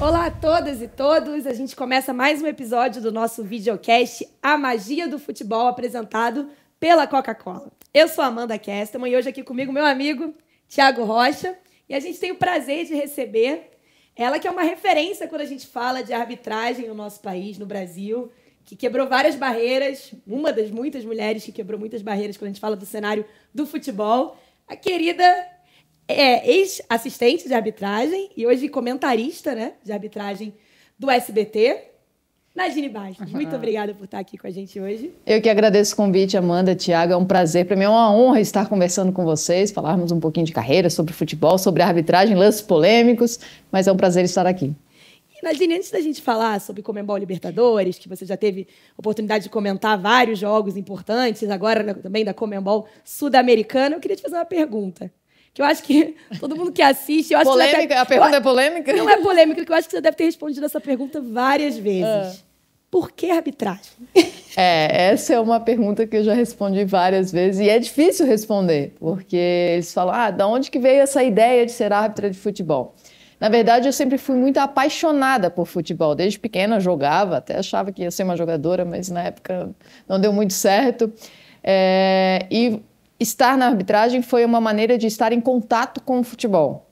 Olá a todas e todos! A gente começa mais um episódio do nosso videocast A Magia do Futebol, apresentado pela Coca-Cola. Eu sou Amanda Kesterman e hoje aqui comigo meu amigo Tiago Rocha. E a gente tem o prazer de receber ela, que é uma referência quando a gente fala de arbitragem no nosso país, no Brasil que quebrou várias barreiras, uma das muitas mulheres que quebrou muitas barreiras quando a gente fala do cenário do futebol, a querida é, ex-assistente de arbitragem e hoje comentarista né, de arbitragem do SBT, Nadine Bastos, muito obrigada por estar aqui com a gente hoje. Eu que agradeço o convite, Amanda, Tiago, é um prazer, para mim é uma honra estar conversando com vocês, falarmos um pouquinho de carreira, sobre futebol, sobre arbitragem, lances polêmicos, mas é um prazer estar aqui. Nadine, antes da gente falar sobre Comembol Libertadores, que você já teve oportunidade de comentar vários jogos importantes, agora também da Comembol SudAmericana, americana eu queria te fazer uma pergunta que eu acho que todo mundo que assiste. Eu acho polêmica? Que deve, a pergunta eu, é polêmica? Não é polêmica, porque eu acho que você deve ter respondido essa pergunta várias ah. vezes. Por que arbitragem? É, essa é uma pergunta que eu já respondi várias vezes e é difícil responder, porque eles falam: ah, da onde que veio essa ideia de ser árbitra de futebol? Na verdade, eu sempre fui muito apaixonada por futebol. Desde pequena jogava, até achava que ia ser uma jogadora, mas na época não deu muito certo. É, e estar na arbitragem foi uma maneira de estar em contato com o futebol.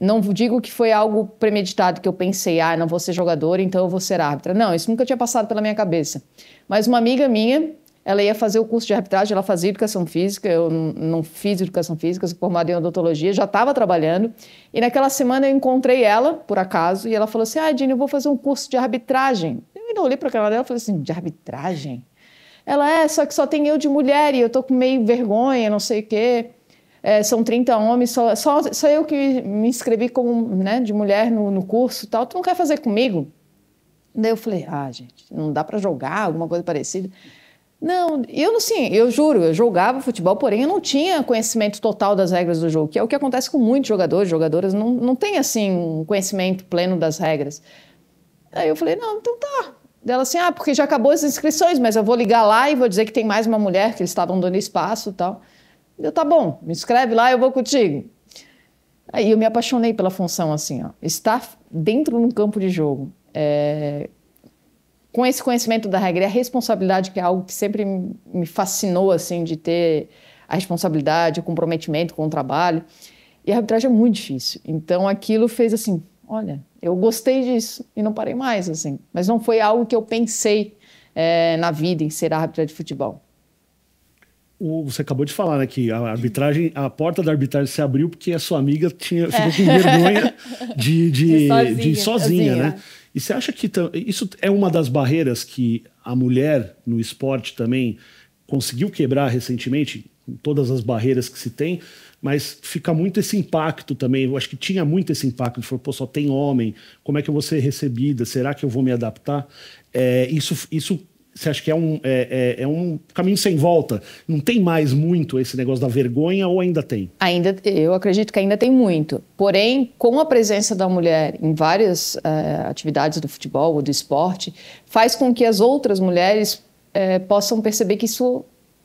Não digo que foi algo premeditado que eu pensei, ah, não vou ser jogadora, então eu vou ser árbitra. Não, isso nunca tinha passado pela minha cabeça. Mas uma amiga minha ela ia fazer o curso de arbitragem, ela fazia educação física, eu não fiz educação física, sou formada em odontologia, já estava trabalhando. E naquela semana eu encontrei ela, por acaso, e ela falou assim: Ah, Dini, eu vou fazer um curso de arbitragem. Eu ainda olhei para a cara dela e falei assim: De arbitragem? Ela é, só que só tem eu de mulher e eu estou com meio vergonha, não sei o quê. É, são 30 homens, só, só, só, eu que me inscrevi como, né, de mulher no, no curso tal. Tu não quer fazer comigo? Daí eu falei: Ah, gente, não dá para jogar, alguma coisa parecida. Não, eu não sim, eu juro, eu jogava futebol, porém eu não tinha conhecimento total das regras do jogo, que é o que acontece com muitos jogadores, jogadoras não, não tem assim um conhecimento pleno das regras. Aí eu falei, não, então tá. Dela assim, ah, porque já acabou as inscrições, mas eu vou ligar lá e vou dizer que tem mais uma mulher que eles estavam dando espaço e tal. Eu, tá bom, me escreve lá, eu vou contigo. Aí eu me apaixonei pela função, assim, ó, estar dentro de um campo de jogo. É, com esse conhecimento da regra e a responsabilidade, que é algo que sempre me fascinou, assim, de ter a responsabilidade, o comprometimento com o trabalho. E a arbitragem é muito difícil. Então aquilo fez assim, olha, eu gostei disso e não parei mais, assim. Mas não foi algo que eu pensei é, na vida em ser árbitra de futebol. Você acabou de falar, né, que a arbitragem, a porta da arbitragem se abriu porque a sua amiga tinha, ficou com é. vergonha de, de, de, sozinha, de sozinha, sozinha, né? E você acha que isso é uma das barreiras que a mulher no esporte também conseguiu quebrar recentemente, com todas as barreiras que se tem, mas fica muito esse impacto também. Eu acho que tinha muito esse impacto de pô, só tem homem, como é que eu vou ser recebida? Será que eu vou me adaptar? É, isso, isso você acha que é um, é, é, é, um caminho sem volta? Não tem mais muito esse negócio da vergonha ou ainda tem? Ainda, eu acredito que ainda tem muito. Porém, com a presença da mulher em várias uh, atividades do futebol ou do esporte, faz com que as outras mulheres uh, possam perceber que isso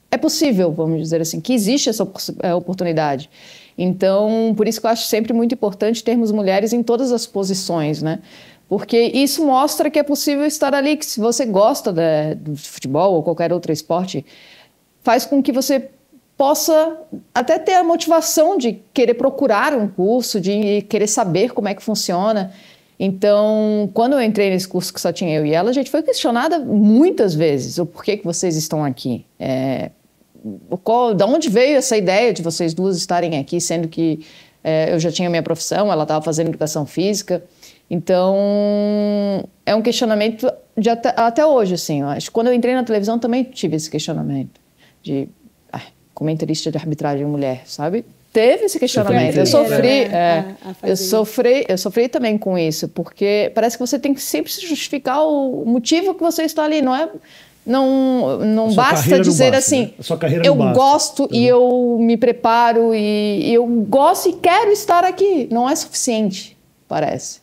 é possível, vamos dizer assim, que existe essa eh, oportunidade. Então, por isso que eu acho sempre muito importante termos mulheres em todas as posições, né? Porque isso mostra que é possível estar ali, que se você gosta de, do futebol ou qualquer outro esporte, faz com que você possa até ter a motivação de querer procurar um curso, de querer saber como é que funciona. Então, quando eu entrei nesse curso que só tinha eu e ela, a gente foi questionada muitas vezes o porquê que vocês estão aqui. É, qual, da onde veio essa ideia de vocês duas estarem aqui, sendo que é, eu já tinha minha profissão, ela estava fazendo educação física. Então, é um questionamento de até, até hoje, assim. Eu acho. Quando eu entrei na televisão, também tive esse questionamento de ah, comentarista de arbitragem mulher, sabe? Teve esse questionamento. Eu sofri, né? é, eu sofri, eu sofri também com isso, porque parece que você tem que sempre se justificar o motivo que você está ali, não é? não não basta dizer não basta, assim né? eu gosto e uhum. eu me preparo e, e eu gosto e quero estar aqui não é suficiente parece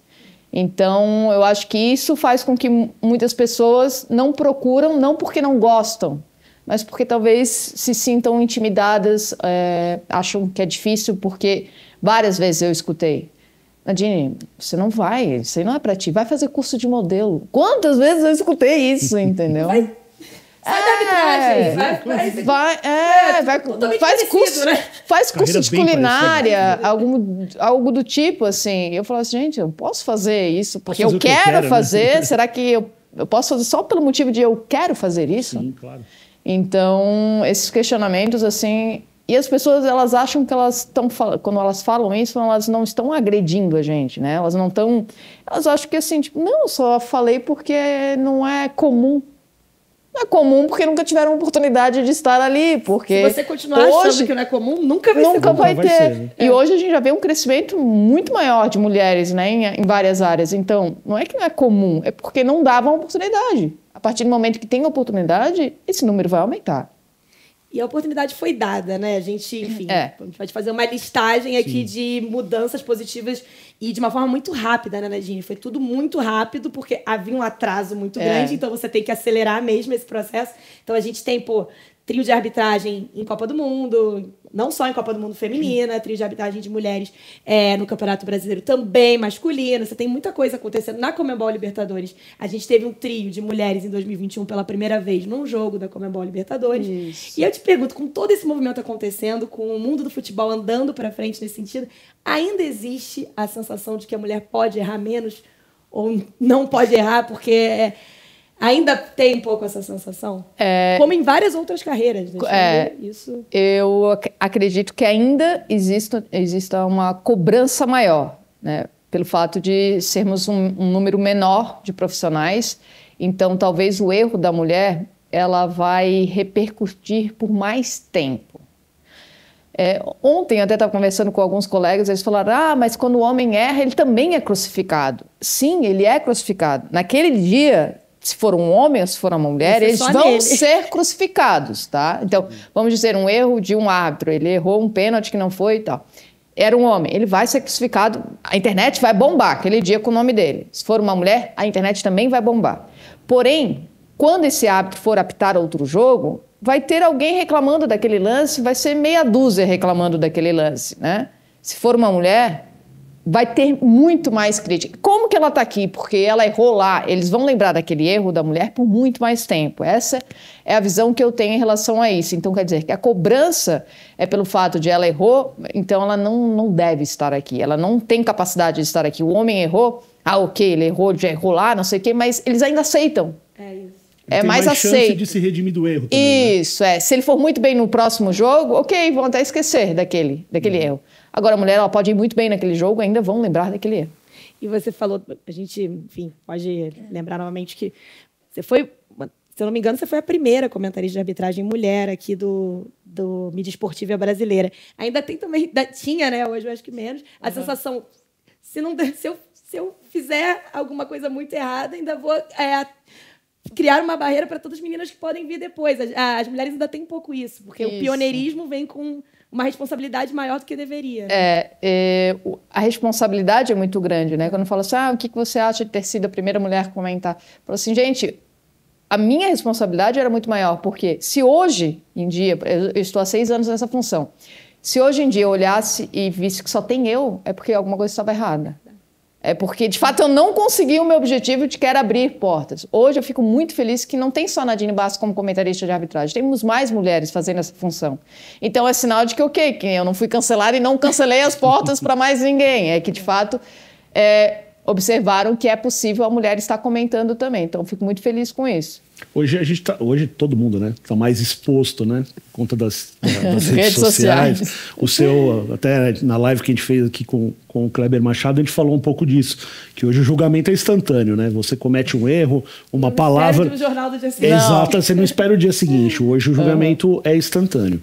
então, eu acho que isso faz com que muitas pessoas não procuram, não porque não gostam, mas porque talvez se sintam intimidadas, é, acham que é difícil, porque várias vezes eu escutei. Nadine, você não vai, isso aí não é para ti, vai fazer curso de modelo. Quantas vezes eu escutei isso, entendeu? Sai é, da arbitragem, é. vai, vai, vai, é, é vai faz curso, né? faz curso de culinária, algum, algo do tipo, assim. Eu falo assim, gente, eu posso fazer isso porque fazer eu, quero eu, quero né? fazer, será que eu, eu posso fazer só pelo motivo de eu quero fazer isso? Sim, claro. Então, esses questionamentos, assim, e as pessoas, elas acham que elas estão quando elas falam isso, elas não estão agredindo a gente, né? Elas não estão, elas acham que assim, tipo, não, só falei porque não é comum não é comum porque nunca tiveram oportunidade de estar ali, porque... Se você continuar hoje, achando que não é comum, nunca vai nunca ser. Vai ter. Vai ser, né? E é. hoje a gente já vê um crescimento muito maior de mulheres né, em, em várias áreas. Então, não é que não é comum, é porque não davam oportunidade. A partir do momento que tem oportunidade, esse número vai aumentar. E a oportunidade foi dada, né? A gente, enfim, é. a gente vai fazer uma listagem aqui Sim. de mudanças positivas e de uma forma muito rápida, né, Nadine? Foi tudo muito rápido, porque havia um atraso muito é. grande, então você tem que acelerar mesmo esse processo. Então a gente tem, pô, trio de arbitragem em Copa do Mundo, não só em Copa do Mundo feminina, trio de arbitragem de mulheres é, no Campeonato Brasileiro também masculino. Você tem muita coisa acontecendo na Comembol Libertadores. A gente teve um trio de mulheres em 2021 pela primeira vez num jogo da Comembol Libertadores. Isso. E eu te pergunto, com todo esse movimento acontecendo, com o mundo do futebol andando para frente nesse sentido, ainda existe a sensação de que a mulher pode errar menos ou não pode errar porque é, Ainda tem um pouco essa sensação? É, Como em várias outras carreiras. Assim, é, eu, isso. eu acredito que ainda exista, exista uma cobrança maior, né? pelo fato de sermos um, um número menor de profissionais. Então, talvez o erro da mulher ela vai repercutir por mais tempo. É, ontem eu até estava conversando com alguns colegas, eles falaram: ah, mas quando o homem erra, ele também é crucificado. Sim, ele é crucificado. Naquele dia, se for um homem ou se for uma mulher, Isso é eles vão nele. ser crucificados, tá? Então, uhum. vamos dizer, um erro de um árbitro, ele errou um pênalti que não foi e tal. Era um homem, ele vai ser crucificado, a internet vai bombar aquele dia com o nome dele. Se for uma mulher, a internet também vai bombar. Porém, quando esse árbitro for apitar outro jogo, vai ter alguém reclamando daquele lance, vai ser meia dúzia reclamando daquele lance, né? Se for uma mulher, vai ter muito mais crítica. Como que ela está aqui? Porque ela errou lá. Eles vão lembrar daquele erro da mulher por muito mais tempo. Essa é a visão que eu tenho em relação a isso. Então, quer dizer que a cobrança é pelo fato de ela errou, então ela não, não deve estar aqui. Ela não tem capacidade de estar aqui. O homem errou, ah, ok, ele errou, já errou lá, não sei o quê, mas eles ainda aceitam. É isso. Ele é mais, mais aceito. chance de se redimir do erro. Também, né? Isso, né? é. Se ele for muito bem no próximo jogo, ok, vão até esquecer daquele, daquele é. erro. Agora, a mulher ela pode ir muito bem naquele jogo, ainda vão lembrar daquele erro. E você falou, a gente, enfim, pode lembrar novamente que você foi, se eu não me engano, você foi a primeira comentarista de arbitragem mulher aqui do, do Mídia Esportiva Brasileira. Ainda tem também, ainda tinha, né? Hoje eu acho que menos, a uhum. sensação, se, não, se, eu, se eu fizer alguma coisa muito errada, ainda vou. É, criar uma barreira para todas as meninas que podem vir depois. As, as mulheres ainda têm um pouco isso, porque isso. o pioneirismo vem com uma responsabilidade maior do que deveria. É, é, a responsabilidade é muito grande, né? Quando fala assim, ah, o que você acha de ter sido a primeira mulher a comentar? falo assim, gente, a minha responsabilidade era muito maior, porque se hoje em dia, eu estou há seis anos nessa função, se hoje em dia eu olhasse e visse que só tem eu, é porque alguma coisa estava errada. É porque, de fato, eu não consegui o meu objetivo de querer abrir portas. Hoje eu fico muito feliz que não tem só Nadine Bastos como comentarista de arbitragem, temos mais mulheres fazendo essa função. Então é sinal de que, ok, que eu não fui cancelada e não cancelei as portas para mais ninguém. É que, de fato, é, observaram que é possível a mulher estar comentando também. Então eu fico muito feliz com isso. Hoje a gente tá, hoje todo mundo, né, tá mais exposto, né, por conta das, das redes, redes sociais. sociais. O seu até na live que a gente fez aqui com, com o Kleber Machado, a gente falou um pouco disso, que hoje o julgamento é instantâneo, né? Você comete um erro, uma não palavra, o jornal do dia seguinte. Exato, você não espera o dia seguinte. Hoje o julgamento é instantâneo.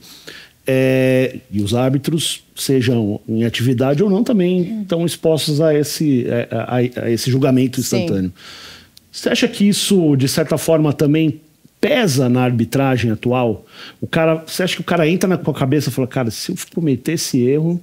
É, e os árbitros, sejam em atividade ou não, também hum. estão expostos a esse, a, a, a esse julgamento instantâneo. Sim. Você acha que isso, de certa forma, também pesa na arbitragem atual? O cara, você acha que o cara entra na, com a cabeça e fala, cara, se eu cometer esse erro,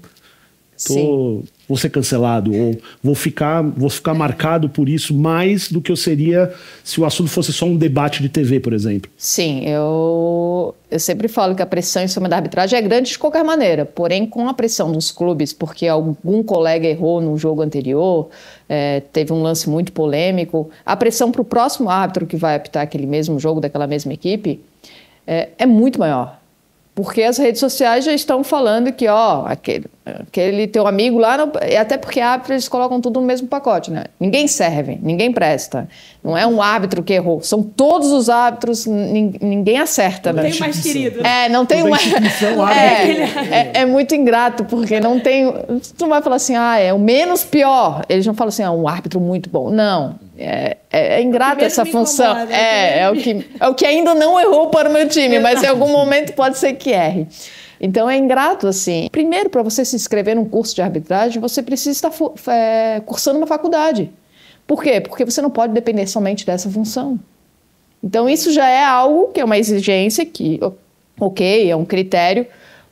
tô, vou ser cancelado ou vou ficar, vou ficar marcado por isso mais do que eu seria se o assunto fosse só um debate de TV, por exemplo. Sim, eu, eu sempre falo que a pressão em cima da arbitragem é grande de qualquer maneira, porém com a pressão dos clubes, porque algum colega errou num jogo anterior, é, teve um lance muito polêmico, a pressão para o próximo árbitro que vai apitar aquele mesmo jogo daquela mesma equipe é, é muito maior. Porque as redes sociais já estão falando que, ó, aquele, aquele teu amigo lá, não, até porque árbitros eles colocam tudo no mesmo pacote, né? Ninguém serve, ninguém presta. Não é um árbitro que errou, são todos os árbitros, ninguém acerta, não né? Não tem mais querido. Né? É, não tem uma. É, é, é, muito ingrato, porque não tem. Tu não vai falar assim, ah, é o menos pior. Eles não falam assim, ah, um árbitro muito bom. Não. É, é, é ingrato essa função. Incomoda, é, né? é, o que, é o que ainda não errou para o meu time, Verdade. mas em algum momento pode ser que erre. Então é ingrato assim. Primeiro, para você se inscrever num curso de arbitragem, você precisa estar é, cursando uma faculdade. Por quê? Porque você não pode depender somente dessa função. Então isso já é algo que é uma exigência que, ok, é um critério,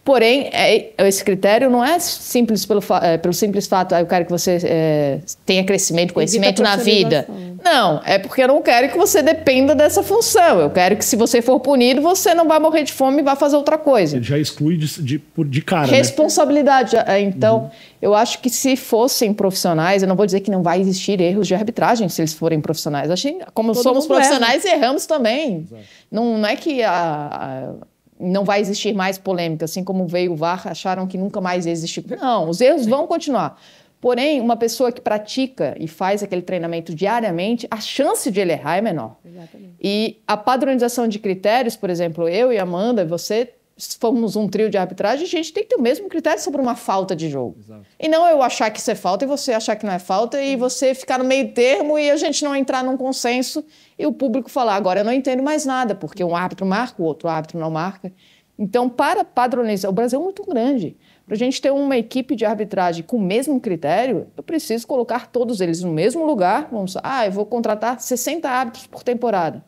Porém, é, esse critério não é simples pelo, é, pelo simples fato, ah, eu quero que você é, tenha crescimento, conhecimento na vida. Não, é porque eu não quero que você dependa dessa função. Eu quero que, se você for punido, você não vá morrer de fome e vá fazer outra coisa. Ele já exclui de, de, de cara. Né? Responsabilidade. Né? Então, uhum. eu acho que se fossem profissionais, eu não vou dizer que não vai existir erros de arbitragem se eles forem profissionais. Acho como Todo somos profissionais, erra. erramos também. Não, não, é que a, a não vai existir mais polêmica, assim como veio o VAR, acharam que nunca mais existiu. Não, os erros vão continuar. Porém, uma pessoa que pratica e faz aquele treinamento diariamente, a chance de ele errar é menor. Exatamente. E a padronização de critérios, por exemplo, eu e Amanda, você se formos um trio de arbitragem, a gente tem que ter o mesmo critério sobre uma falta de jogo. Exato. E não eu achar que isso é falta e você achar que não é falta e você ficar no meio termo e a gente não entrar num consenso e o público falar, agora eu não entendo mais nada, porque um árbitro marca, o outro árbitro não marca. Então, para padronizar, o Brasil é muito grande. Para a gente ter uma equipe de arbitragem com o mesmo critério, eu preciso colocar todos eles no mesmo lugar. Vamos, ah, eu vou contratar 60 árbitros por temporada.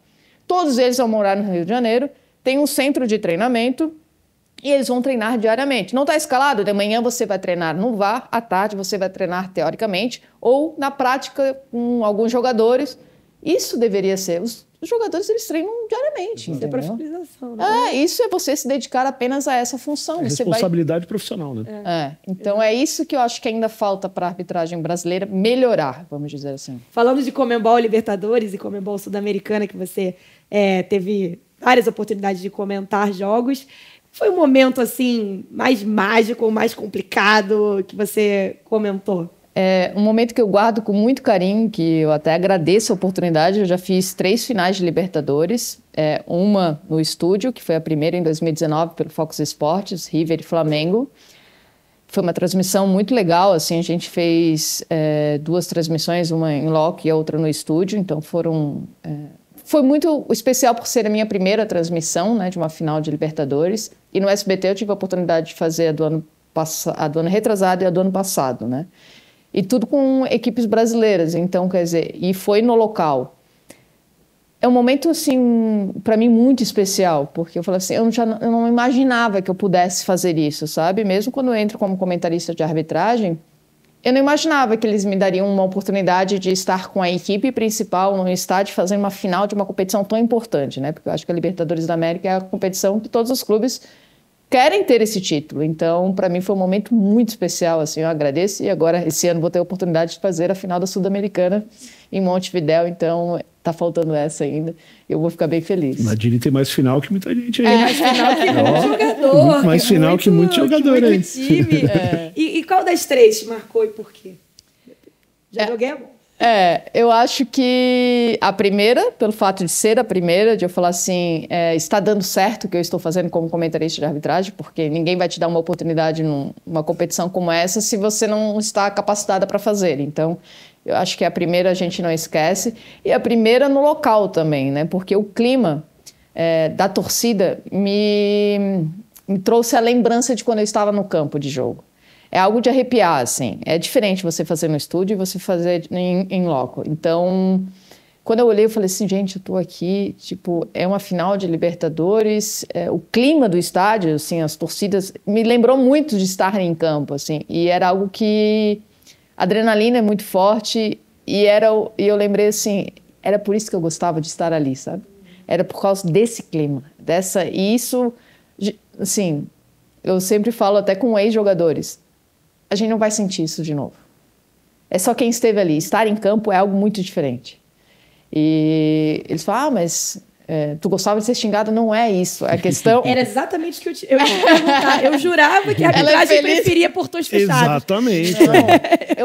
Todos eles vão morar no Rio de Janeiro, tem um centro de treinamento e eles vão treinar diariamente. Não está escalado? De manhã você vai treinar no VAR, à tarde você vai treinar teoricamente, ou na prática com alguns jogadores. Isso deveria ser. Os jogadores eles treinam diariamente. Isso é profissionalização, né? É, isso é você se dedicar apenas a essa função. É responsabilidade vai... profissional, né? É. é. Então é. é isso que eu acho que ainda falta para a arbitragem brasileira melhorar, vamos dizer assim. Falando de Comembol Libertadores e Comembol Sul-Americana, que você é, teve várias oportunidades de comentar jogos. Foi um momento assim mais mágico, mais complicado que você comentou? É um momento que eu guardo com muito carinho, que eu até agradeço a oportunidade. Eu já fiz três finais de Libertadores, é, uma no estúdio, que foi a primeira em 2019 pelo Fox Esportes, River e Flamengo. Foi uma transmissão muito legal, assim, a gente fez é, duas transmissões, uma em loco e outra no estúdio, então foram... É, foi muito especial por ser a minha primeira transmissão, né, de uma final de Libertadores. E no SBT eu tive a oportunidade de fazer a do ano, a do ano retrasado e a do ano passado, né? E tudo com equipes brasileiras, então, quer dizer, e foi no local. É um momento, assim, para mim muito especial, porque eu falo assim, eu, já, eu não imaginava que eu pudesse fazer isso, sabe? Mesmo quando eu entro como comentarista de arbitragem, eu não imaginava que eles me dariam uma oportunidade de estar com a equipe principal no estádio fazendo uma final de uma competição tão importante, né? Porque eu acho que a Libertadores da América é a competição que todos os clubes querem ter esse título. Então, para mim foi um momento muito especial, assim, eu agradeço e agora esse ano vou ter a oportunidade de fazer a final da Sul-Americana em Montevidéu, então tá faltando essa ainda. Eu vou ficar bem feliz. Nadine tem mais final que muita gente aí. É, mais final que muito jogador. Muito mais final muito, que muito jogador que muito aí. Time. É. E, e, qual das três marcou e por quê? É. Já é. joguei a bola. É, eu acho que a primeira, pelo fato de ser a primeira, de eu falar assim, é, está dando certo o que eu estou fazendo como comentarista de arbitragem, porque ninguém vai te dar uma oportunidade numa competição como essa se você não está capacitada para fazer. Então, eu acho que a primeira a gente não esquece, e a primeira no local também, né? Porque o clima é, da torcida me, me trouxe a lembrança de quando eu estava no campo de jogo é algo de arrepiar, assim. É diferente você fazer no estúdio e você fazer em, em loco. Então, quando eu olhei, eu falei assim, gente, eu tô aqui, tipo, é uma final de Libertadores, é, o clima do estádio, assim, as torcidas, me lembrou muito de estar em campo, assim, e era algo que a adrenalina é muito forte e era, e eu lembrei assim, era por isso que eu gostava de estar ali, sabe? Era por causa desse clima, dessa, e isso, assim, eu sempre falo até com ex-jogadores, a gente não vai sentir isso de novo. É só quem esteve ali. Estar em campo é algo muito diferente. E eles falam, ah, mas é, tu gostava de ser xingado? não é isso. A questão. Era exatamente o que eu, te, eu ia perguntar. Eu jurava que a é arbitragem é preferia portões fechados. Exatamente. Não,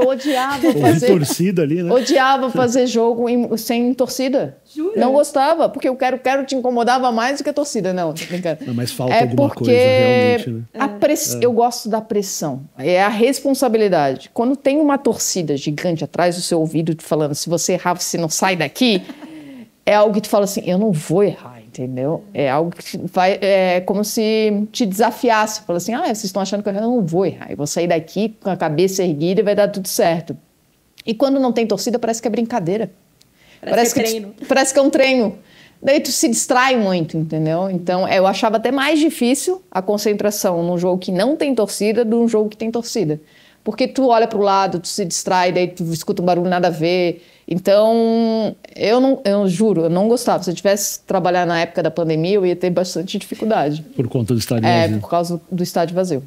eu odiava fazer. torcida ali, né? Odiava fazer jogo em, sem torcida. Jura? Não gostava, porque o quero, quero te incomodava mais do que a torcida. Não, tô brincando. Não, mas falta é alguma porque coisa, realmente. Né? A press... É. Eu gosto da pressão. É a responsabilidade. Quando tem uma torcida gigante atrás do seu ouvido falando: se você errar, você não sai daqui é algo que tu fala assim, eu não vou errar, entendeu? É algo que vai, é como se te desafiasse, fala assim, ah, vocês estão achando que eu, errar, eu não vou errar, eu vou sair daqui com a cabeça erguida e vai dar tudo certo. E quando não tem torcida, parece que é brincadeira. Parece, parece que, é treino. Que, parece que é um treino. Daí tu se distrai muito, entendeu? Então é, eu achava até mais difícil a concentração num jogo que não tem torcida do um jogo que tem torcida porque tu olha para o lado, tu se distrai, daí tu escuta um barulho nada a ver. Então, eu não, eu juro, eu não gostava. Se eu tivesse trabalhar na época da pandemia, eu ia ter bastante dificuldade. Por conta do estádio é, vazio. É, por causa do estádio vazio.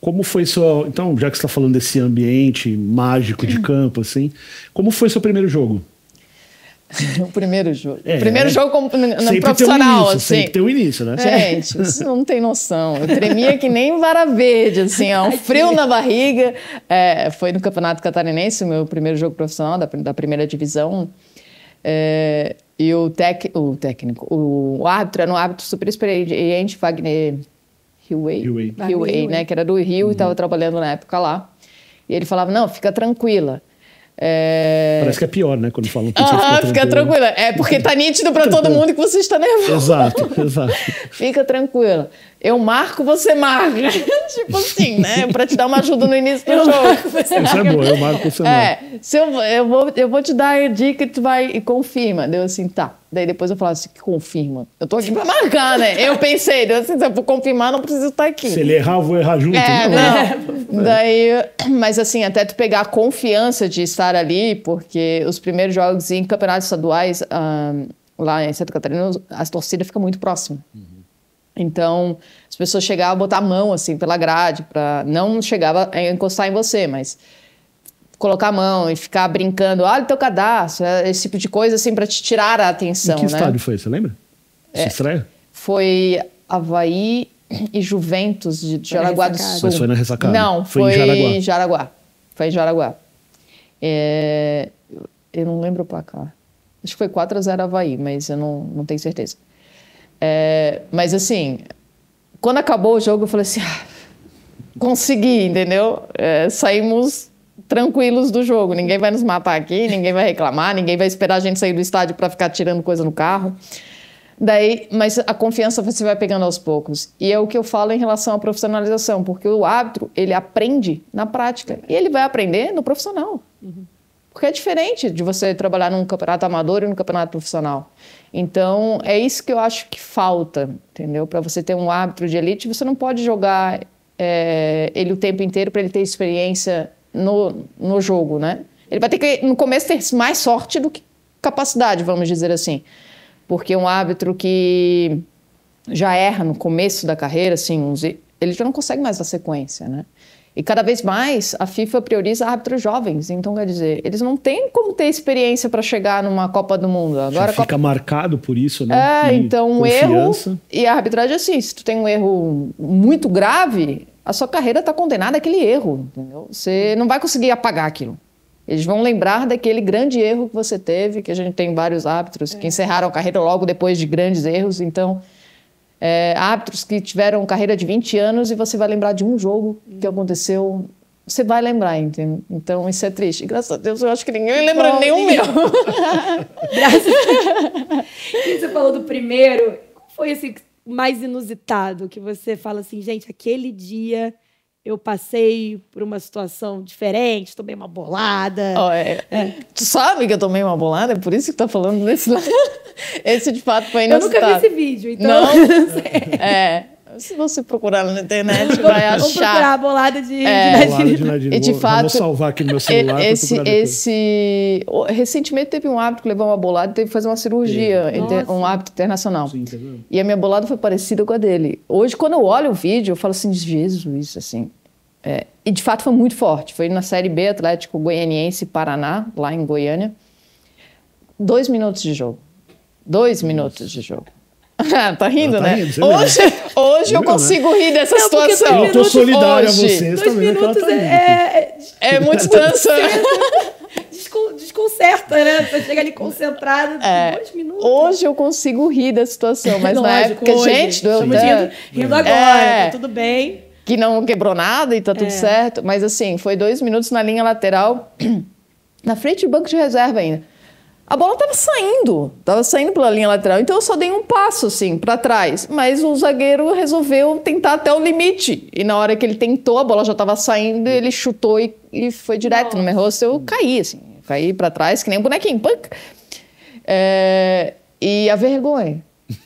Como foi sua, então, já que está falando desse ambiente mágico de campo assim, como foi seu primeiro jogo? o primeiro jogo. É, o primeiro jogo como no profissional, início, assim. que ter o início, né? Gente, é. você não tem noção. Eu tremia que nem vara verde, assim, ó, um frio na barriga. É, foi no Campeonato Catarinense, o meu primeiro jogo profissional da, da primeira divisão. É, e o, tec, o técnico, o, o árbitro, era um árbitro super experiente, Wagner Hillway, né? Que era do Rio uhum. e estava trabalhando na época lá. E ele falava, não, fica tranquila. É... Parece que é pior, né? Quando falam ah, fica, fica tranquila. É porque tá nítido para todo mundo que você está nervoso. Exato, exato. fica tranquila eu marco, você marca. tipo assim, né? Pra te dar uma ajuda no início do eu jogo. Isso é bom, eu marco, você é, marca. Se eu, eu, vou, eu vou te dar a dica e tu vai e confirma. Deu assim, tá. Daí depois eu falava assim, que confirma? Eu tô aqui pra marcar, né? Eu pensei, deu assim, se eu for confirmar, não preciso estar tá aqui. Se ele errar, eu vou errar junto. É, né? não. não. É. Daí, mas assim, até tu pegar a confiança de estar ali, porque os primeiros jogos em campeonatos estaduais, ah, lá em Santa Catarina, as torcidas ficam muito próximas. Uhum. Então, as pessoas chegavam a botar a mão assim pela grade, para não chegava a encostar em você, mas colocar a mão e ficar brincando, olha o teu cadastro, é esse tipo de coisa assim para te tirar a atenção, em que né? estádio foi, você lembra? É, estreia? Foi Havaí e Juventus de, de Jaraguá do Sul. Mas foi na ressacada? Não, foi, foi em Jaraguá. Jaraguá. Foi em Jaraguá. É, eu não lembro o placar. Acho que foi 4 a 0 Havaí, mas eu não, não tenho certeza. É, mas assim, quando acabou o jogo, eu falei assim: ah, consegui, entendeu? É, saímos tranquilos do jogo. Ninguém vai nos matar aqui, ninguém vai reclamar, ninguém vai esperar a gente sair do estádio para ficar tirando coisa no carro. Daí, mas a confiança você vai pegando aos poucos. E é o que eu falo em relação à profissionalização, porque o árbitro, ele aprende na prática. E ele vai aprender no profissional. Uhum. Porque é diferente de você trabalhar num campeonato amador e num campeonato profissional. Então, é isso que eu acho que falta, entendeu? Para você ter um árbitro de elite, você não pode jogar é, ele o tempo inteiro para ele ter experiência no, no jogo, né? Ele vai ter que, no começo, ter mais sorte do que capacidade, vamos dizer assim. Porque um árbitro que já erra no começo da carreira, assim, ele já não consegue mais dar sequência, né? E cada vez mais a FIFA prioriza árbitros jovens. Então, quer dizer, eles não têm como ter experiência para chegar numa Copa do Mundo. Agora, Já fica Copa... marcado por isso, né? É, e então um erro. E a arbitragem é assim: se tu tem um erro muito grave, a sua carreira está condenada àquele erro. Entendeu? Você não vai conseguir apagar aquilo. Eles vão lembrar daquele grande erro que você teve, que a gente tem vários árbitros é. que encerraram a carreira logo depois de grandes erros. Então, é, árbitros que tiveram carreira de 20 anos e você vai lembrar de um jogo que hum. aconteceu. Você vai lembrar, entendeu? Então isso é triste. Graças a Deus, eu acho que ninguém lembra Bom, nenhum meu. Graças a Deus. E você falou do primeiro. Qual foi esse assim, mais inusitado que você fala assim, gente, aquele dia eu passei por uma situação diferente, tomei uma bolada. Oh, é. É. Tu sabe que eu tomei uma bolada? É por isso que tá falando desse lado. Esse de fato foi inusitado. Eu nunca vi esse vídeo, então. Não? é. Se você procurar na internet, vai achar. Vou procurar a bolada de, é, de, bolada de Nadine. E de vou, fato, vou salvar aqui no meu celular. Esse, esse recentemente teve um hábito que levou uma bolada e teve que fazer uma cirurgia, inter, um hábito internacional. Sim, e a minha bolada foi parecida com a dele. Hoje, quando eu olho o vídeo, eu falo assim, Jesus, assim. É, e de fato foi muito forte. Foi na Série B, Atlético Goianiense Paraná, lá em Goiânia. Dois minutos de jogo. Dois Nossa. minutos de jogo. tá rindo, tá né? Rindo, né? hoje hoje eu né? consigo né? rir dessa não, situação. eu tô solidário hoje. a vocês dois também. Né? Minutos tá é, é, é, é muito dança. desconcerta, né? Você chega ali concentrado, é, dois minutos. Hoje eu consigo rir da situação, mas na época, a gente, do rindo, é. rindo agora, é, tá tudo bem. Que não quebrou nada e tá tudo é. certo. Mas assim, foi dois minutos na linha lateral, na frente do banco de reserva ainda a bola estava saindo, estava saindo pela linha lateral. Então eu só dei um passo assim para trás, mas o zagueiro resolveu tentar até o limite. E na hora que ele tentou, a bola já estava saindo, ele chutou e, e foi direto Nossa. no meu rosto. Eu caí assim, caí para trás que nem um bonequinho. Punk. É, e a vergonha.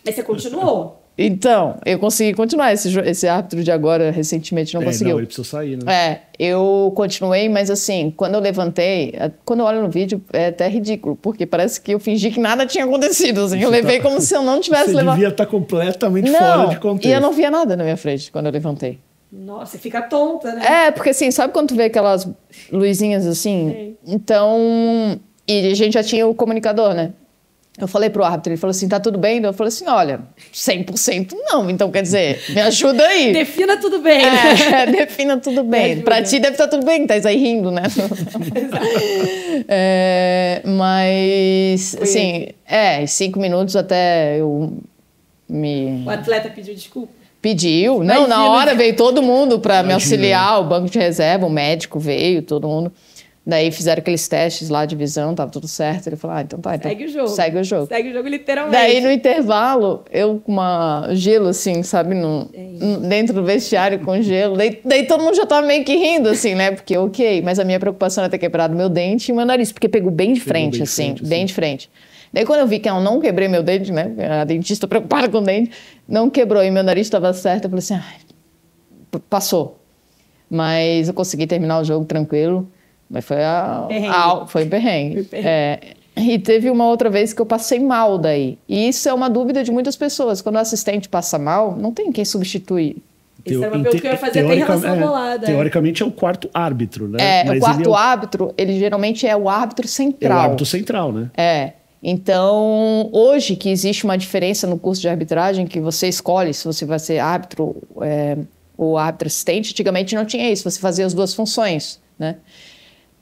Mas você continuou? Então, eu consegui continuar. Esse, esse árbitro de agora, recentemente, não é, conseguiu. Não, ele precisou sair, né? É, eu continuei, mas assim, quando eu levantei, quando eu olho no vídeo, é até ridículo, porque parece que eu fingi que nada tinha acontecido. Assim, eu levei tá... como se eu não tivesse Você devia estar tá completamente não, fora de contexto. E eu não via nada na minha frente quando eu levantei. Nossa, fica tonta, né? É, porque assim, sabe quando tu vê aquelas luzinhas assim? Sim. Então. E a gente já tinha o comunicador, né? Eu falei pro árbitro, ele falou assim, tá tudo bem? Eu falei assim, olha, 100% não, então quer dizer, me ajuda aí. defina tudo bem. Né? É, defina tudo bem. Pra ti deve estar tá tudo bem, tá aí rindo, né? é, mas, assim, é, cinco minutos até eu me... O atleta pediu desculpa? Pediu, não, Imagina. na hora veio todo mundo para me auxiliar, o banco de reserva, o médico veio, todo mundo... Daí fizeram aqueles testes lá de visão, tava tudo certo. Ele falou: ah, então tá. Então segue o jogo. Segue o jogo. Segue o jogo, literalmente. Daí no intervalo, eu com uma gelo, assim, sabe, no, é dentro do vestiário com gelo. Daí, daí, todo mundo já tava meio que rindo, assim, né? Porque, ok, mas a minha preocupação era ter quebrado meu dente e meu nariz, porque pegou bem de frente, bem assim, frente, bem de frente. Daí quando eu vi que eu não quebrei meu dente, né? A dentista preocupada com o dente, não quebrou e meu nariz estava certo, eu falei assim, ah, passou. Mas eu consegui terminar o jogo tranquilo. Mas foi a, perrengue. A, foi perrengue. perrengue. É, e teve uma outra vez que eu passei mal daí. E isso é uma dúvida de muitas pessoas. Quando o assistente passa mal, não tem quem substituir. Teo, Isso era uma pergunta que eu ia fazer até em relação à é, bolada. teoricamente é o quarto árbitro, né? É, Mas o quarto ele é o... árbitro, ele geralmente é o árbitro central. É o árbitro central, né? É. Então, hoje que existe uma diferença no curso de arbitragem, que você escolhe se você vai ser árbitro é, ou árbitro assistente, antigamente não tinha isso, você fazia as duas funções, né?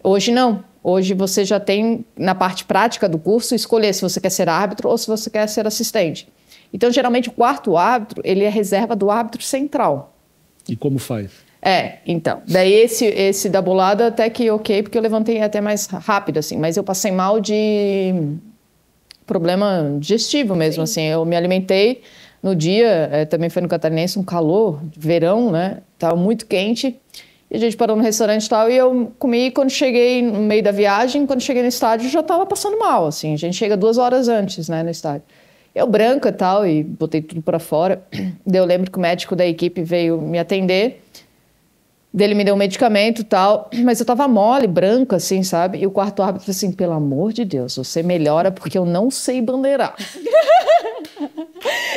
Hoje não. Hoje você já tem, na parte prática do curso, escolher se você quer ser árbitro ou se você quer ser assistente. Então, geralmente, o quarto árbitro, ele é reserva do árbitro central. E como faz? É, então. Daí esse, esse da bolada até que ok, porque eu levantei até mais rápido, assim. Mas eu passei mal de problema digestivo mesmo, Sim. assim. Eu me alimentei no dia, é, também foi no Catarinense, um calor, verão, né? Tava muito quente. E a gente parou no restaurante e tal, e eu comi e quando cheguei no meio da viagem, quando cheguei no estádio, já tava passando mal, assim. A gente chega duas horas antes, né, no estádio. Eu branca e tal, e botei tudo para fora. Daí eu lembro que o médico da equipe veio me atender. Dele me deu um medicamento e tal, mas eu tava mole, branca, assim, sabe? E o quarto árbitro falou assim: pelo amor de Deus, você melhora porque eu não sei bandeirar.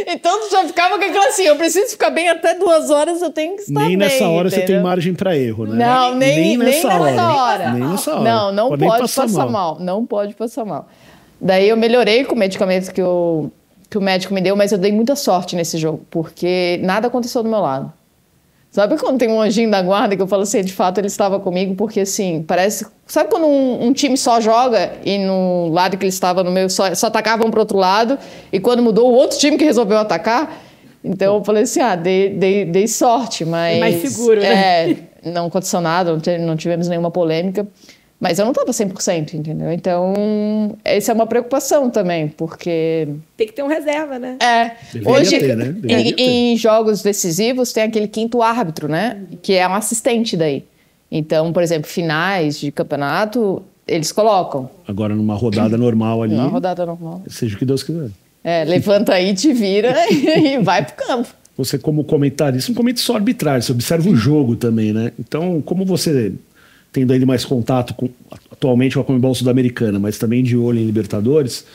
Então tu já ficava com aquilo assim, eu preciso ficar bem até duas horas, eu tenho que estar nem bem. Nem nessa hora entendeu? você tem margem para erro, né? Não, nem, nem, nessa, nem hora. nessa, hora. Nem nessa hora. Não, não pode, pode passar, passar mal. mal. Não pode passar mal. Daí eu melhorei com medicamentos que, eu, que o médico me deu, mas eu dei muita sorte nesse jogo, porque nada aconteceu do meu lado. Sabe quando tem um anjinho da guarda que eu falo assim, de fato ele estava comigo, porque assim, parece. Sabe quando um, um time só joga e no lado que ele estava no meu só, só atacavam para outro lado, e quando mudou o outro time que resolveu atacar? Então eu falei assim, ah, dei, dei, dei sorte, mas. Mais seguro, né? É, não condicionado, não tivemos nenhuma polêmica. Mas eu não estava 100%, entendeu? Então, essa é uma preocupação também, porque. Tem que ter um reserva, né? É. Deveria hoje, ter, né? em, em, jogos decisivos, tem aquele quinto árbitro, né? Que é um assistente daí. Então, por exemplo, finais de campeonato, eles colocam. Agora, numa rodada normal ali. Numa rodada normal. Seja o que Deus quiser. É, levanta aí, te vira e vai pro campo você como comentarista, não comenta só arbitragem, você observa o jogo também, né? Então, como você tendo ainda mais contato com atualmente com a Sul-Americana, mas também de olho em Libertadores,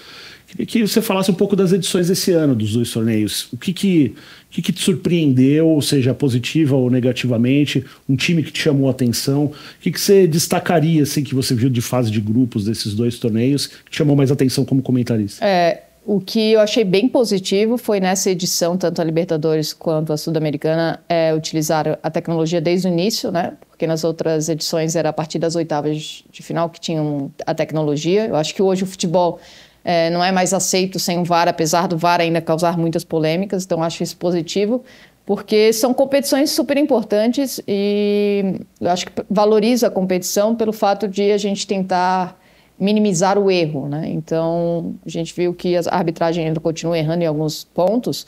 queria que você falasse um pouco das edições desse ano dos dois torneios. O que que, que, que te surpreendeu, seja positiva ou negativamente, um time que te chamou a atenção? O que, que você destacaria assim, que você viu de fase de grupos desses dois torneios que te chamou mais atenção como comentarista? É, o que eu achei bem positivo foi nessa edição, tanto a Libertadores quanto a Sul-Americana é, utilizaram a tecnologia desde o início, né? porque nas outras edições era a partir das oitavas de final que tinham a tecnologia. Eu acho que hoje o futebol é, não é mais aceito sem o VAR, apesar do VAR ainda causar muitas polêmicas, então acho isso positivo, porque são competições super importantes e eu acho que valoriza a competição pelo fato de a gente tentar minimizar o erro, né? Então, a gente viu que a arbitragem ainda continua errando em alguns pontos,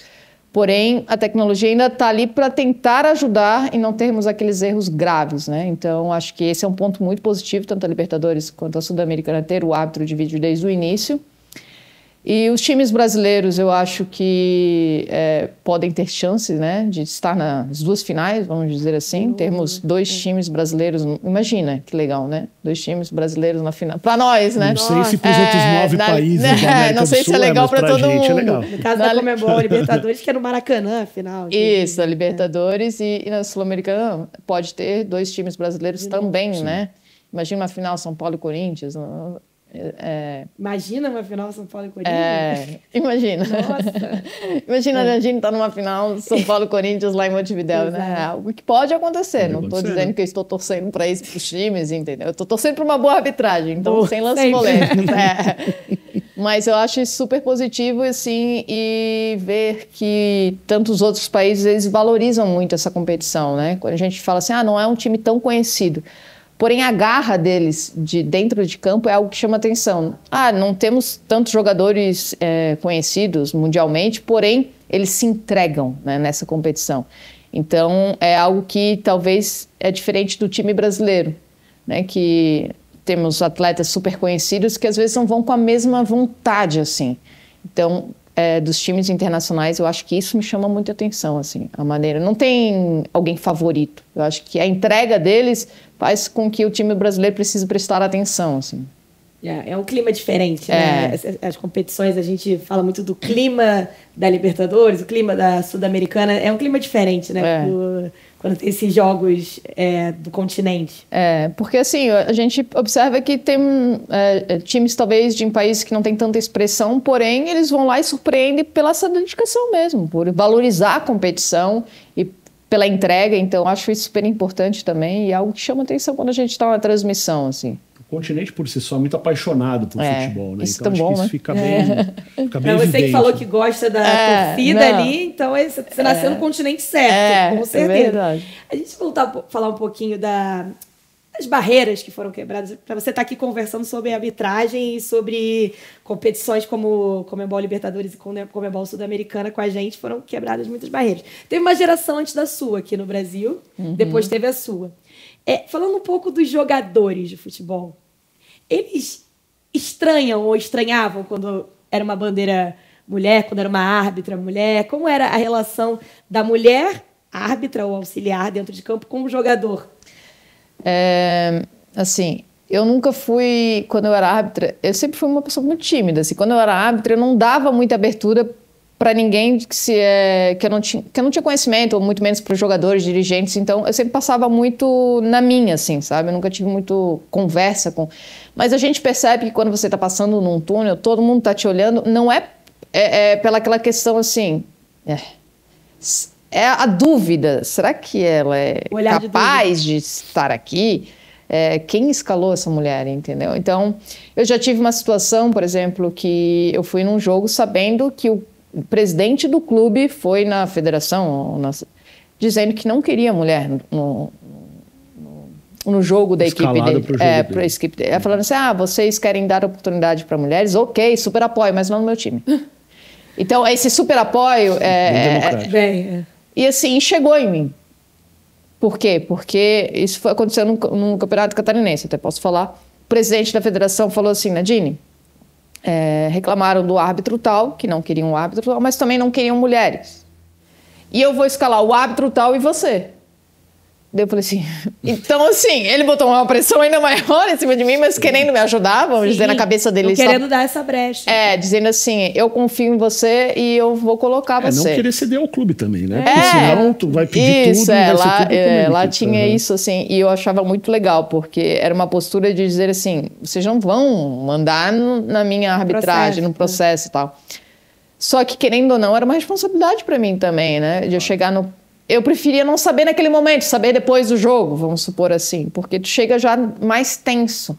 Porém, a tecnologia ainda está ali para tentar ajudar e não termos aqueles erros graves, né? Então, acho que esse é um ponto muito positivo, tanto a Libertadores quanto a Sul-Americana, ter o árbitro de vídeo desde o início. E os times brasileiros, eu acho que é, podem ter chance né, de estar nas duas finais, vamos dizer assim. Termos dois times brasileiros. Imagina que legal, né? Dois times brasileiros na final. Para nós, né? Não sei se para os é, outros nove na, países. Né, da não sei do Sul, se é, é legal para todo é mundo. É legal. No caso na, da Comebol, Libertadores, que era no Maracanã, afinal. Isso, a é. Libertadores e, e na Sul-Americana pode ter dois times brasileiros também, né? Imagina uma final São Paulo e Corinthians. É, é... Imagina uma final São Paulo e é, Corinthians. É... Imagina. Nossa. Imagina é. a Argentina estar tá numa final São Paulo e Corinthians lá em Montevideo, né? É algo que pode acontecer. Pode não estou dizendo né? que eu estou torcendo para isso, para os times, entendeu? Eu estou torcendo para uma boa arbitragem, então boa, sem lance polêmico. É. Mas eu acho super positivo, assim, e ver que tantos outros países, eles valorizam muito essa competição, né? Quando a gente fala assim, ah, não é um time tão conhecido. Porém, a garra deles de dentro de campo é algo que chama atenção. Ah, não temos tantos jogadores é, conhecidos mundialmente, porém, eles se entregam né, nessa competição. Então, é algo que talvez é diferente do time brasileiro, né, que temos atletas super conhecidos que às vezes não vão com a mesma vontade, assim. Então, é, dos times internacionais, eu acho que isso me chama muita atenção, assim, a maneira. Não tem alguém favorito. Eu acho que a entrega deles faz com que o time brasileiro precise prestar atenção, assim. É, é um clima diferente, né? É. As, as, competições, a gente fala muito do clima da Libertadores, o clima da Sul-Americana, é um clima diferente, né? É esses jogos é, do continente. É, porque assim, a gente observa que tem é, é, times talvez de um país que não tem tanta expressão, porém eles vão lá e surpreendem pela essa dedicação mesmo, por valorizar a competição e pela entrega, então acho isso super importante também e é algo que chama atenção quando a gente está na transmissão, assim continente por si só é muito apaixonado por é, futebol, né? Isso então acho bom, que isso né? é. fica bem, é. fica bem não, Você que falou que gosta da é, torcida não. ali, então é você nasceu no é. continente certo, com certeza. É verdade. A gente voltar a falar um pouquinho da, barreiras que foram quebradas para você estar tá aqui conversando sobre arbitragem e sobre competições como Comembol Libertadores e Comembol Sul-Americana com a gente foram quebradas muitas barreiras. Teve uma geração antes da sua aqui no Brasil, uhum. depois teve a sua. É, falando um pouco dos jogadores de futebol, eles estranham ou estranhavam quando era uma bandeira mulher, quando era uma árbitra mulher? Como era a relação da mulher árbitra ou auxiliar dentro de campo com o jogador? É, assim, eu nunca fui, quando eu era árbitra, eu sempre fui uma pessoa muito tímida. Assim, quando eu era árbitra, eu não dava muita abertura para ninguém que, se, é, que, eu não tinha, que eu não tinha conhecimento, ou muito menos para os jogadores, dirigentes. Então, eu sempre passava muito na minha, assim, sabe? Eu nunca tive muito conversa com. Mas a gente percebe que quando você está passando num túnel, todo mundo está te olhando. Não é, é, é, pela aquela questão assim. É, é a dúvida. Será que ela é capaz de, de estar aqui? É, quem escalou essa mulher, entendeu? Então, eu já tive uma situação, por exemplo, que eu fui num jogo sabendo que o o presidente do clube foi na federação na, dizendo que não queria mulher no, no, no jogo da Escalado equipe dele. jogo é, dele. Pra equipe dele. É, falando assim: ah, vocês querem dar oportunidade para mulheres? Ok, super apoio, mas não no meu time. Então, esse super apoio. É, é, é Bem é, e assim, chegou em mim. Por quê? Porque isso foi acontecendo num, num campeonato catarinense, até posso falar. O presidente da federação falou assim: Nadine, é, reclamaram do árbitro tal, que não queriam o árbitro tal, mas também não queriam mulheres. E eu vou escalar o árbitro tal e você. Daí eu falei assim, então assim, ele botou uma pressão ainda maior em cima de mim, mas Sim. querendo me ajudar, vamos Sim. dizer, na cabeça dele. Querendo só... dar essa brecha. É, dizendo assim, eu confio em você e eu vou colocar é, você. não querer ceder ao clube também, né? É. Porque senão tu vai pedir isso, tudo. É, lá, tudo é, lá tipo, tinha uhum. isso, assim, e eu achava muito legal, porque era uma postura de dizer assim, vocês não vão mandar no, na minha arbitragem, no é. processo e tal. Só que, querendo ou não, era uma responsabilidade para mim também, né? De eu chegar no eu preferia não saber naquele momento, saber depois do jogo, vamos supor assim, porque tu chega já mais tenso.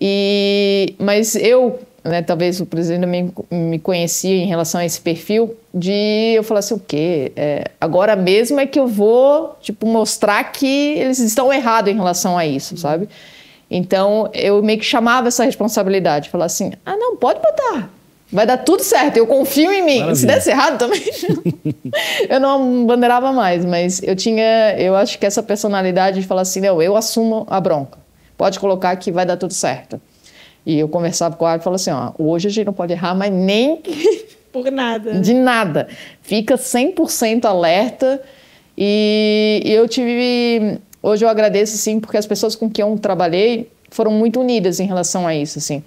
E mas eu, né, talvez o presidente me, me conhecia em relação a esse perfil de eu falar assim, o quê? É, agora mesmo é que eu vou tipo mostrar que eles estão errados em relação a isso, sabe? Então eu meio que chamava essa responsabilidade, falar assim, ah não, pode botar, Vai dar tudo certo, eu confio em mim. Maravilha. Se desse errado também, eu não bandeirava mais, mas eu tinha, eu acho que essa personalidade de falar assim, não, eu assumo a bronca. Pode colocar que vai dar tudo certo. E eu conversava com o Ari, e falava assim, ó, hoje a gente não pode errar, mas nem por nada. Né? De nada. Fica 100% alerta e eu tive hoje eu agradeço sim porque as pessoas com quem eu trabalhei foram muito unidas em relação a isso, assim.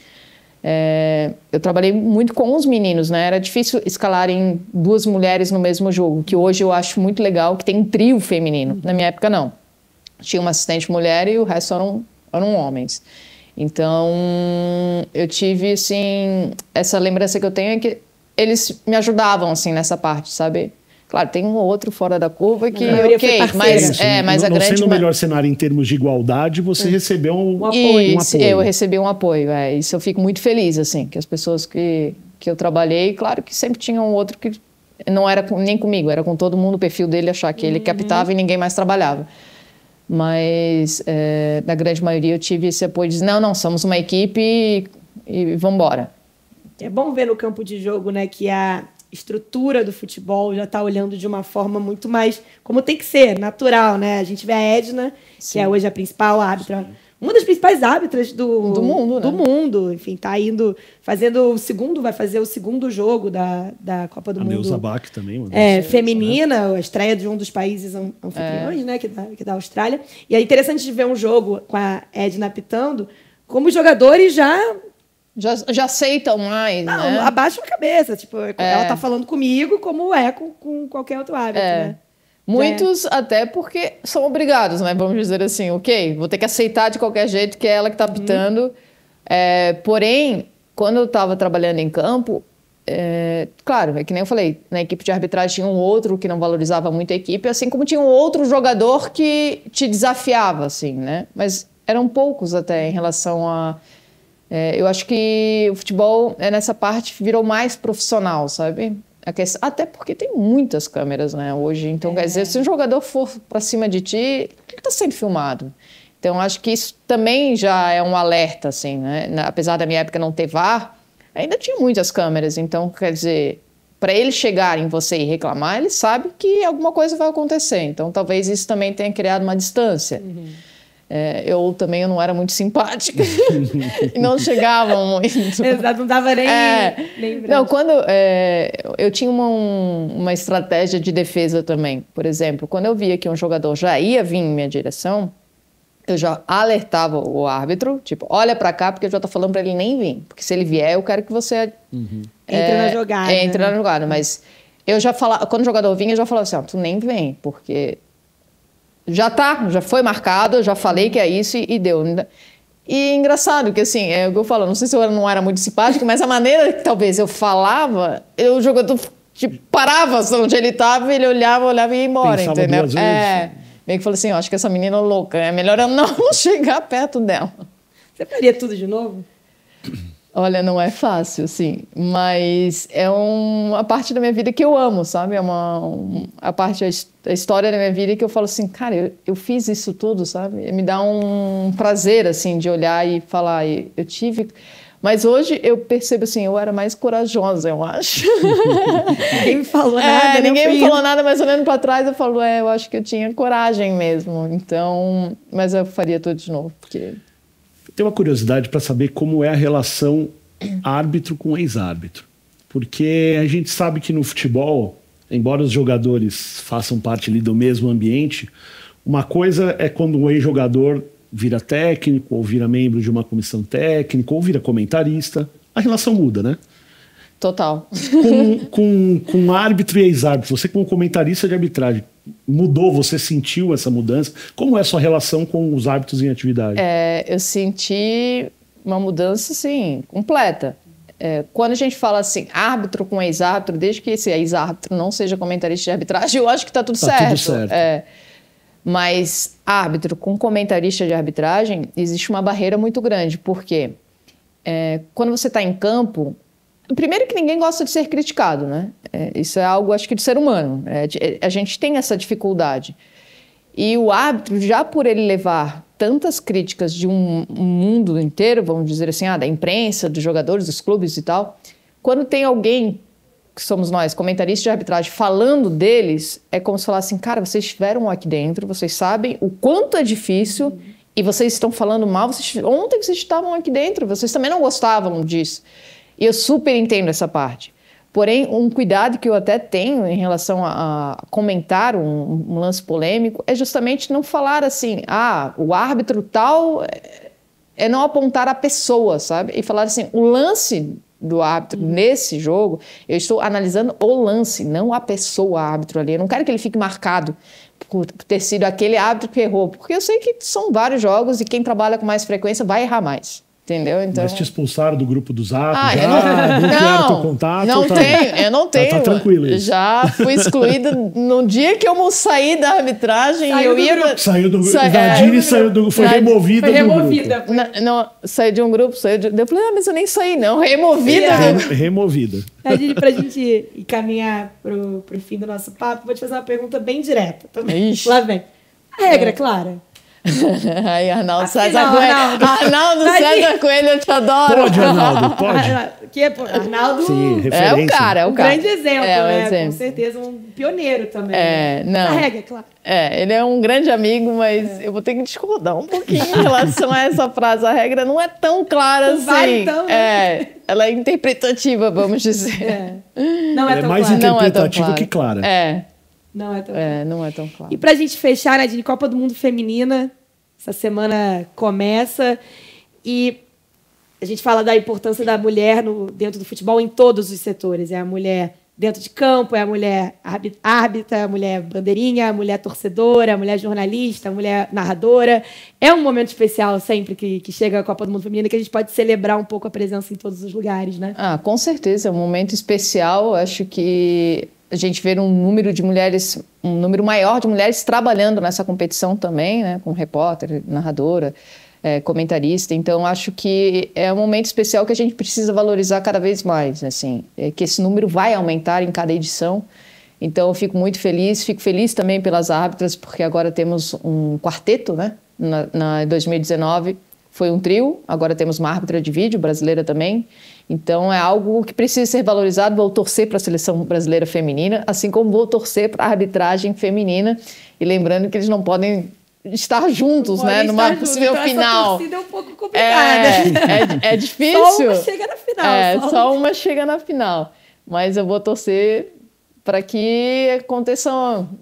É, eu trabalhei muito com os meninos, né? Era difícil escalarem duas mulheres no mesmo jogo, que hoje eu acho muito legal, que tem um trio feminino. Na minha época, não. Tinha uma assistente mulher e o resto eram, eram homens. Então, eu tive, assim, essa lembrança que eu tenho é que eles me ajudavam, assim, nessa parte, sabe? Claro, tem um outro fora da curva que, ok, mas, é, mas não, a grande... Sendo o melhor cenário em termos de igualdade, você hum. recebeu um, um apoio. Isso, um apoio. eu recebi um apoio, é, isso eu fico muito feliz, assim, que as pessoas que, que eu trabalhei, claro que sempre tinha um outro que não era com, nem comigo, era com todo mundo o perfil dele achar que ele uhum. captava e ninguém mais trabalhava. Mas, é, na grande maioria, eu tive esse apoio de, não, não, somos uma equipe e, e vamos embora. É bom ver no campo de jogo, né, que a estrutura do futebol, já está olhando de uma forma muito mais como tem que ser, natural, né? A gente vê a Edna, Sim. que é hoje a principal árbitra. Sim. Uma das principais árbitras do, do mundo, do né? mundo. Enfim, tá indo, fazendo o segundo, vai fazer o segundo jogo da, da Copa do a Mundo. Neuza Bach também, uma É, Deus feminina, né? a estreia de um dos países anfitriões, é. né, que da, que da Austrália. E é interessante de ver um jogo com a Edna apitando, como os jogadores já já, já aceitam mais, Não, né? abaixa a cabeça. Tipo, é. ela tá falando comigo como é com, com qualquer outro hábito, é. né? Muitos é. até porque são obrigados, né? Vamos dizer assim, ok, vou ter que aceitar de qualquer jeito que é ela que tá uhum. pitando. É, porém, quando eu estava trabalhando em campo, é, claro, é que nem eu falei, na equipe de arbitragem tinha um outro que não valorizava muito a equipe, assim como tinha um outro jogador que te desafiava, assim, né? Mas eram poucos até em relação a é, eu acho que o futebol, é, nessa parte, virou mais profissional, sabe? Até porque tem muitas câmeras, né, hoje. Então, é. quer dizer, é. se um jogador for para cima de ti, ele está sendo filmado. Então, acho que isso também já é um alerta, assim, né? Apesar da minha época não ter VAR, ainda tinha muitas câmeras. Então, quer dizer, para ele chegar em você e reclamar, ele sabe que alguma coisa vai acontecer. Então, talvez isso também tenha criado uma distância. Uhum. É, eu também não era muito simpática e não chegava muito. Exato, não dava nem, é, Não, quando é, eu tinha uma, um, uma estratégia de defesa também, por exemplo, quando eu via que um jogador já ia vir em minha direção, eu já alertava o árbitro, tipo, olha para cá porque eu já tô falando para ele nem vir, porque se ele vier eu quero que você uhum. entre é, na jogada. É, entre né? na jogada, mas eu já falava, quando o jogador vinha eu já falava assim, ó, tu nem vem, porque já tá, já foi marcado, já falei que é isso e, e deu. E é engraçado, porque assim, é o que eu falo, não sei se eu não era muito simpático, mas a maneira que talvez eu falava, eu, o jogador tipo, parava onde ele estava, ele olhava, olhava e ia embora, Pensava entendeu? É. Meio que falou assim, eu acho que essa menina é louca, é melhor eu não chegar perto dela. Você faria tudo de novo? Olha, não é fácil, sim, mas é uma parte da minha vida que eu amo, sabe? É uma um, a parte da história da minha vida que eu falo assim, cara, eu, eu fiz isso tudo, sabe? Me dá um prazer assim de olhar e falar, eu, eu tive. Mas hoje eu percebo assim, eu era mais corajosa, eu acho. ninguém me falou é, nada. É, ninguém me falou nada, mas olhando para trás eu falo, é, eu acho que eu tinha coragem mesmo. Então, mas eu faria tudo de novo, porque tem uma curiosidade para saber como é a relação árbitro com ex-árbitro. Porque a gente sabe que no futebol, embora os jogadores façam parte ali do mesmo ambiente, uma coisa é quando um ex-jogador vira técnico, ou vira membro de uma comissão técnica, ou vira comentarista. A relação muda, né? Total. Com, com, com árbitro e ex-árbitro, você como comentarista de arbitragem, mudou? Você sentiu essa mudança? Como é a sua relação com os árbitros em atividade? É, eu senti uma mudança, sim, completa. É, quando a gente fala assim, árbitro com ex-árbitro, desde que esse ex-árbitro não seja comentarista de arbitragem, eu acho que está tudo tá certo. Tudo certo. É, mas árbitro com comentarista de arbitragem, existe uma barreira muito grande, porque é, quando você está em campo, Primeiro que ninguém gosta de ser criticado, né? É, isso é algo, acho que, de ser humano. Né? É, é, a gente tem essa dificuldade. E o árbitro, já por ele levar tantas críticas de um, um mundo inteiro, vamos dizer assim, ah, da imprensa, dos jogadores, dos clubes e tal, quando tem alguém que somos nós, comentaristas de arbitragem, falando deles, é como se falassem, assim, cara, vocês estiveram aqui dentro, vocês sabem o quanto é difícil uhum. e vocês estão falando mal. Vocês, ontem vocês estavam aqui dentro, vocês também não gostavam disso. E eu super entendo essa parte. Porém, um cuidado que eu até tenho em relação a, a comentar um, um, lance polêmico é justamente não falar assim, ah, o árbitro tal. É, é não apontar a pessoa, sabe? E falar assim, o lance do árbitro uhum. nesse jogo, eu estou analisando o lance, não a pessoa árbitro ali. Eu não quero que ele fique marcado por ter sido aquele árbitro que errou, porque eu sei que são vários jogos e quem trabalha com mais frequência vai errar mais. Entendeu? Então... Mas te expulsaram do grupo do Zap? Ah, já, não, não teu contato? Não tá, tenho, eu não tenho. Tá, tá tranquilo. Isso. Já fui excluída no dia que eu saí da arbitragem. Saiu eu ia do... Saiu do Sa da é, saiu do, foi na, removida foi removida. Grupo. não, saiu de um grupo, saiu de... Eu falei, ah, mas eu nem saí não, removida. É. Re, é removida. Nadine, pra gente encaminhar pro, pro fim do nosso papo, vou te fazer uma pergunta bem direta. Também. Ixi. Lá vem. A regra, é. Clara Aí, Arnaldo Afinal, César Coelho. Arnaldo, César Coelho, eu te adoro. Pode, Arnaldo, pode. Que é, Arnaldo Sim, é o cara, é o cara. Um grande exemplo, é, um né? Exemplo. Com certeza, um pioneiro também. É, né? não. Na regra, é claro. É, ele é um grande amigo, mas é. eu vou ter que discordar um pouquinho em relação a essa frase. A regra não é tão clara assim. Vale então, né? é, ela é interpretativa, vamos dizer. É. Não é, ela é tão é mais clara. É interpretativa é que clara. É. Não é tão é, claro. É, não é tão claro. E para a gente fechar, né, de Copa do Mundo Feminina, essa semana começa e a gente fala da importância da mulher no, dentro do futebol em todos os setores. É a mulher dentro de campo, é a mulher árbitra, é a mulher bandeirinha, é a mulher torcedora, é a mulher jornalista, é a mulher narradora. É um momento especial sempre que, que chega a Copa do Mundo Feminina que a gente pode celebrar um pouco a presença em todos os lugares, né? Ah, com certeza, é um momento especial. Acho que a gente ver um número de mulheres, um número maior de mulheres trabalhando nessa competição também, né, com repórter, narradora, é, comentarista. Então, acho que é um momento especial que a gente precisa valorizar cada vez mais, assim, é que esse número vai aumentar em cada edição. Então, eu fico muito feliz, fico feliz também pelas árbitras, porque agora temos um quarteto, né, na, na 2019 foi um trio, agora temos uma árbitra de vídeo brasileira também. Então é algo que precisa ser valorizado. Vou torcer para a seleção brasileira feminina, assim como vou torcer para a arbitragem feminina. E lembrando que eles não podem estar juntos, né? Estar numa possível então, final. Essa é um pouco complicada. É, é, é difícil. só uma chega na final. É, só, só uma chega na final. Mas eu vou torcer para que aconteça,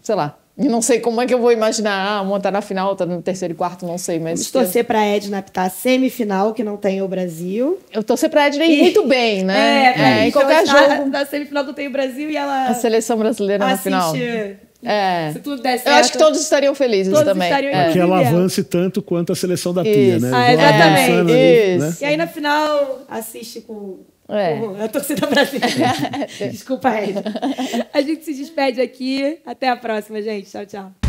sei lá, não sei como é que eu vou imaginar, ah, uma tá na final, tá no terceiro e quarto, não sei, mas... Vamos torcer para a Edna apitar semifinal, que não tem o Brasil. Eu torcer para a Edna ir e... muito bem, né? É, é, é em qualquer jogo. Na semifinal que tem o Brasil e ela... A seleção brasileira assiste... na final. É. Se tudo der certo. Eu acho que todos estariam felizes todos também. Estariam é. Que ela avance tanto quanto a seleção da Pia, né? Ah, exatamente. Ali, né? E aí na final assiste com é. a torcida brasileira. Desculpa, Ed. A gente se despede aqui. Até a próxima, gente. Tchau, tchau.